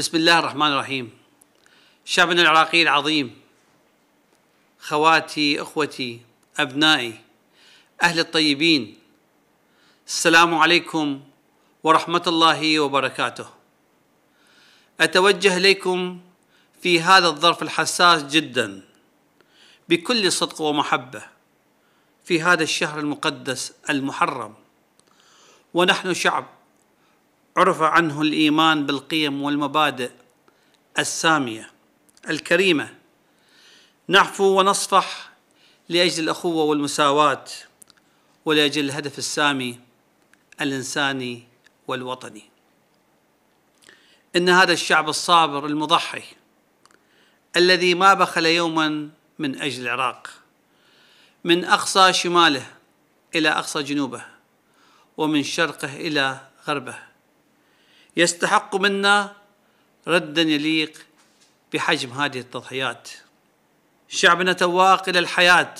بسم الله الرحمن الرحيم شعبنا العراقي العظيم خواتي اخوتي ابنائي اهل الطيبين السلام عليكم ورحمه الله وبركاته اتوجه اليكم في هذا الظرف الحساس جدا بكل صدق ومحبه في هذا الشهر المقدس المحرم ونحن شعب عرف عنه الايمان بالقيم والمبادئ الساميه الكريمه نعفو ونصفح لاجل الاخوه والمساواه ولاجل الهدف السامي الانساني والوطني ان هذا الشعب الصابر المضحي الذي ما بخل يوما من اجل العراق من اقصى شماله الى اقصى جنوبه ومن شرقه الى غربه يستحق منا ردا يليق بحجم هذه التضحيات شعبنا تواق الى الحياه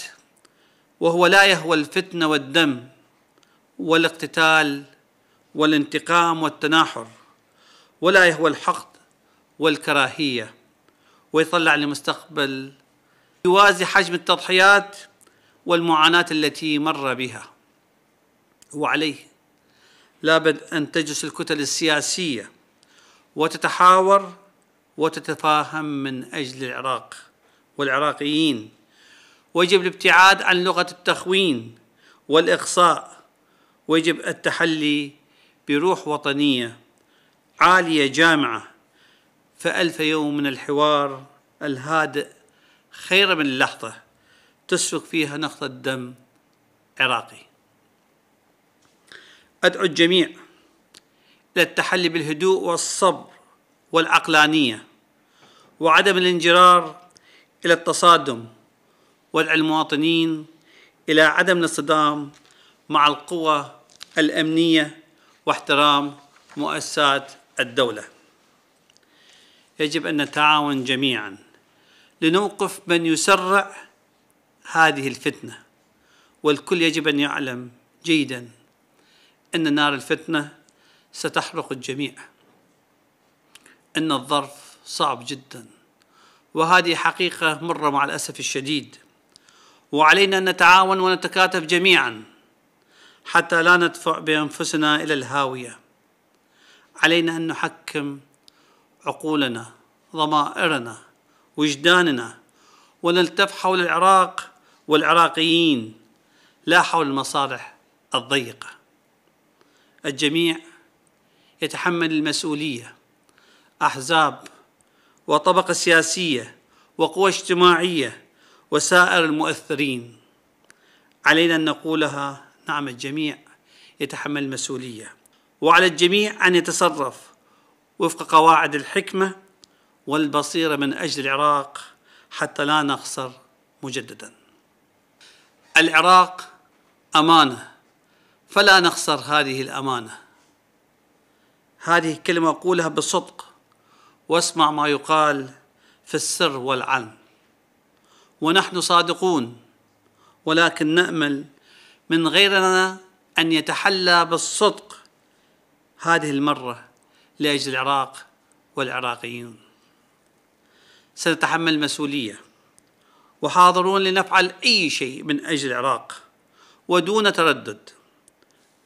وهو لا يهوى الفتنه والدم والاقتتال والانتقام والتناحر ولا يهوى الحقد والكراهيه ويطلع لمستقبل يوازي حجم التضحيات والمعاناه التي مر بها وعليه لابد أن تجلس الكتل السياسية وتتحاور وتتفاهم من أجل العراق والعراقيين ويجب الابتعاد عن لغة التخوين والإقصاء ويجب التحلي بروح وطنية عالية جامعة فألف يوم من الحوار الهادئ خير من اللحظة تسفك فيها نقطة دم عراقي أدعو الجميع إلى التحلي بالهدوء والصبر والعقلانية وعدم الانجرار إلى التصادم ودع المواطنين إلى عدم الاصطدام مع القوى الأمنية واحترام مؤسسات الدولة يجب أن نتعاون جميعا لنوقف من يسرع هذه الفتنة والكل يجب أن يعلم جيدا ان نار الفتنه ستحرق الجميع ان الظرف صعب جدا وهذه حقيقه مره مع الاسف الشديد وعلينا ان نتعاون ونتكاتف جميعا حتى لا ندفع بانفسنا الى الهاويه علينا ان نحكم عقولنا ضمائرنا وجداننا ونلتف حول العراق والعراقيين لا حول المصالح الضيقه الجميع يتحمل المسؤولية أحزاب وطبقة سياسية وقوى اجتماعية وسائر المؤثرين علينا أن نقولها نعم الجميع يتحمل المسؤولية وعلى الجميع أن يتصرف وفق قواعد الحكمة والبصيرة من أجل العراق حتى لا نخسر مجددا العراق أمانة فلا نخسر هذه الامانه هذه الكلمه اقولها بصدق واسمع ما يقال في السر والعلم ونحن صادقون ولكن نامل من غيرنا ان يتحلى بالصدق هذه المره لاجل العراق والعراقيين سنتحمل المسؤوليه وحاضرون لنفعل اي شيء من اجل العراق ودون تردد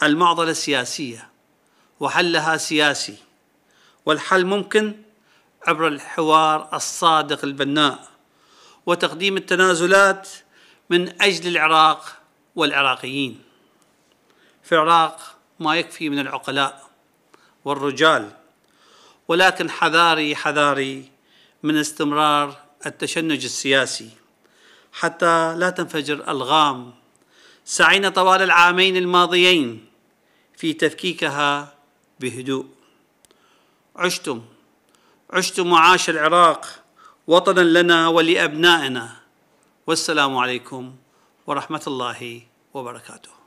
المعضلة سياسية وحلها سياسي والحل ممكن عبر الحوار الصادق البناء وتقديم التنازلات من أجل العراق والعراقيين في العراق ما يكفي من العقلاء والرجال ولكن حذاري حذاري من استمرار التشنج السياسي حتى لا تنفجر ألغام سعينا طوال العامين الماضيين في تفكيكها بهدوء عشتم عشتم وعاش العراق وطنا لنا ولابنائنا والسلام عليكم ورحمه الله وبركاته